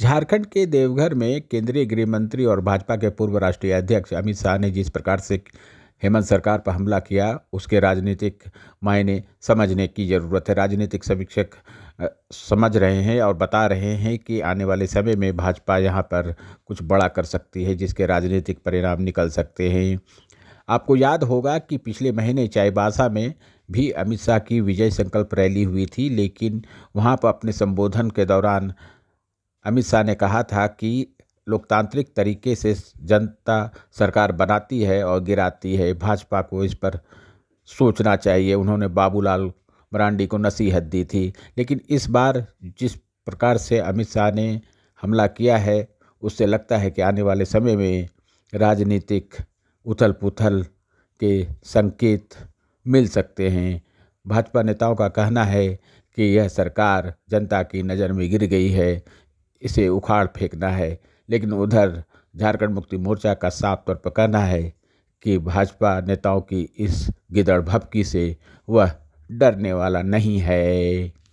झारखंड के देवघर में केंद्रीय गृह मंत्री और भाजपा के पूर्व राष्ट्रीय अध्यक्ष अमित शाह ने जिस प्रकार से हेमंत सरकार पर हमला किया उसके राजनीतिक मायने समझने की ज़रूरत है राजनीतिक समीक्षक समझ रहे हैं और बता रहे हैं कि आने वाले समय में भाजपा यहाँ पर कुछ बड़ा कर सकती है जिसके राजनीतिक परिणाम निकल सकते हैं आपको याद होगा कि पिछले महीने चाईबासा में भी अमित शाह की विजय संकल्प रैली हुई थी लेकिन वहाँ पर अपने संबोधन के दौरान अमित शाह ने कहा था कि लोकतांत्रिक तरीके से जनता सरकार बनाती है और गिराती है भाजपा को इस पर सोचना चाहिए उन्होंने बाबूलाल मरांडी को नसीहत दी थी लेकिन इस बार जिस प्रकार से अमित शाह ने हमला किया है उससे लगता है कि आने वाले समय में राजनीतिक उथल पुथल के संकेत मिल सकते हैं भाजपा नेताओं का कहना है कि यह सरकार जनता की नज़र में गिर गई है इसे उखाड़ फेंकना है लेकिन उधर झारखंड मुक्ति मोर्चा का साफ तौर पर कहना है कि भाजपा नेताओं की इस गिदड़ भपकी से वह डरने वाला नहीं है